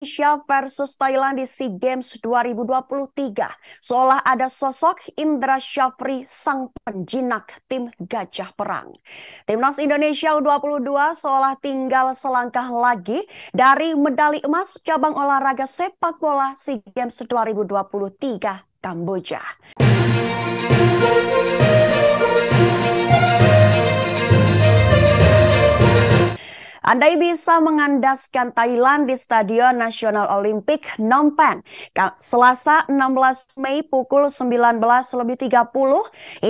Indonesia versus Thailand di SEA Games 2023. Seolah ada sosok Indra Syafri sang penjinak tim Gajah Perang. Timnas Indonesia U22 seolah tinggal selangkah lagi dari medali emas cabang olahraga sepak bola SEA Games 2023 Kamboja. Andai bisa mengandaskan Thailand di Stadion Nasional Olimpik Phnom Penh. Selasa 16 Mei pukul 19.30,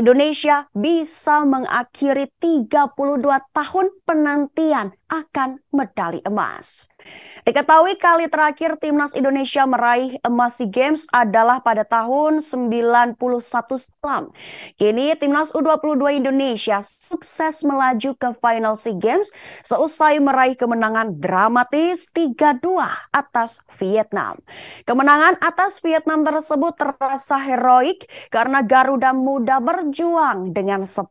Indonesia bisa mengakhiri 32 tahun penantian akan medali emas. Diketahui kali terakhir timnas Indonesia meraih emas SEA Games adalah pada tahun 91 silam. Kini timnas U22 Indonesia sukses melaju ke final SEA Games seusai meraih kemenangan dramatis 3-2 atas Vietnam. Kemenangan atas Vietnam tersebut terasa heroik karena Garuda Muda berjuang dengan 10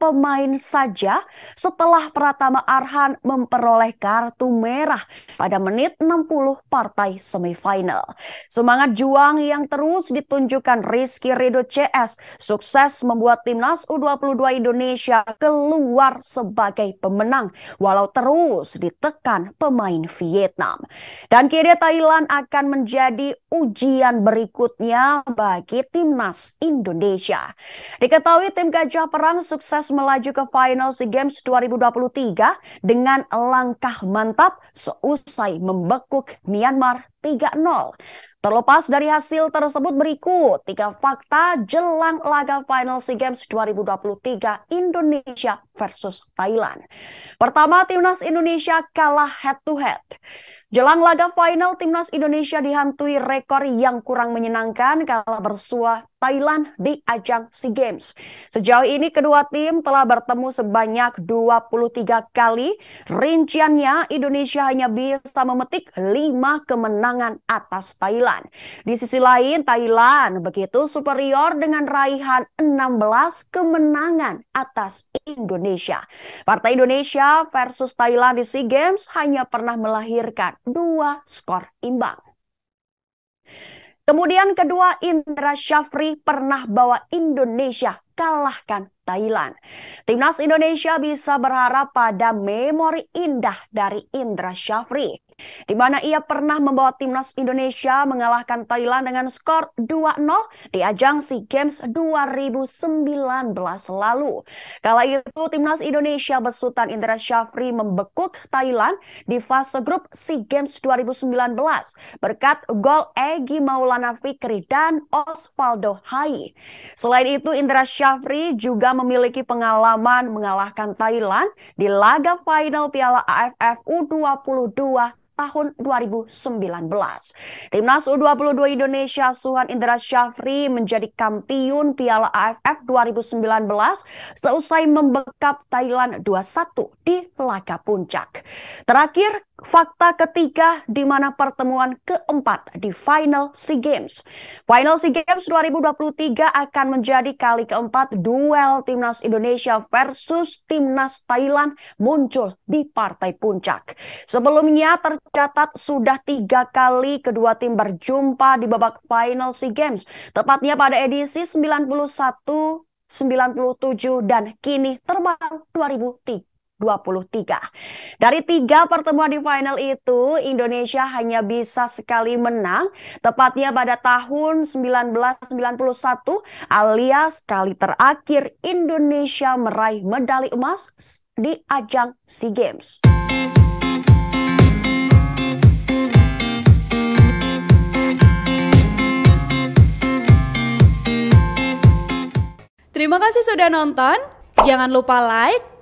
pemain saja setelah Pratama Arhan memperoleh kartu merah pada pada menit 60 partai semifinal. Semangat juang yang terus ditunjukkan Rizky Rido CS sukses membuat timnas U22 Indonesia keluar sebagai pemenang walau terus ditekan pemain Vietnam. Dan kini Thailand akan menjadi ujian berikutnya bagi timnas Indonesia. Diketahui tim Gajah Perang sukses melaju ke final SEA Games 2023 dengan langkah mantap seusai mulai membekuk Myanmar 3-0. Terlepas dari hasil tersebut berikut tiga fakta jelang laga final SEA Games 2023 Indonesia versus Thailand. Pertama, timnas Indonesia kalah head to head. Jelang laga final, timnas Indonesia dihantui rekor yang kurang menyenangkan kala bersua Thailand di ajang SEA Games. Sejauh ini kedua tim telah bertemu sebanyak 23 kali. Rinciannya Indonesia hanya bisa memetik 5 kemenangan atas Thailand. Thailand. Di sisi lain, Thailand begitu superior dengan raihan 16 kemenangan atas Indonesia. Partai Indonesia versus Thailand di SEA Games hanya pernah melahirkan dua skor imbang. Kemudian kedua Indra Syafri pernah bawa Indonesia kalahkan Thailand. Timnas Indonesia bisa berharap pada memori indah dari Indra Syafri di mana ia pernah membawa timnas Indonesia mengalahkan Thailand dengan skor 2-0 di ajang SEA Games 2019 lalu. Kala itu timnas Indonesia besutan Indra Syafri membekuk Thailand di fase grup SEA Games 2019 berkat gol Egi Maulana Fikri dan Osvaldo Hai. Selain itu Indra Syafri juga memiliki pengalaman mengalahkan Thailand di laga final Piala AFF U22 tahun 2019. Timnas U22 Indonesia Suhan Indra Syafri menjadi kampiun Piala AFF 2019 seusai membekap Thailand 2-1 di laga puncak. Terakhir, fakta ketiga di mana pertemuan keempat di final SEA Games. Final SEA Games 2023 akan menjadi kali keempat duel timnas Indonesia versus timnas Thailand muncul di partai puncak. Sebelumnya tercatat sudah tiga kali kedua tim berjumpa di babak final SEA Games, tepatnya pada edisi 91 97 dan kini terbang 2003. 2023. Dari tiga pertemuan di final itu, Indonesia hanya bisa sekali menang, tepatnya pada tahun 1991 alias kali terakhir Indonesia meraih medali emas di ajang SEA Games. Terima kasih sudah nonton. Jangan lupa like,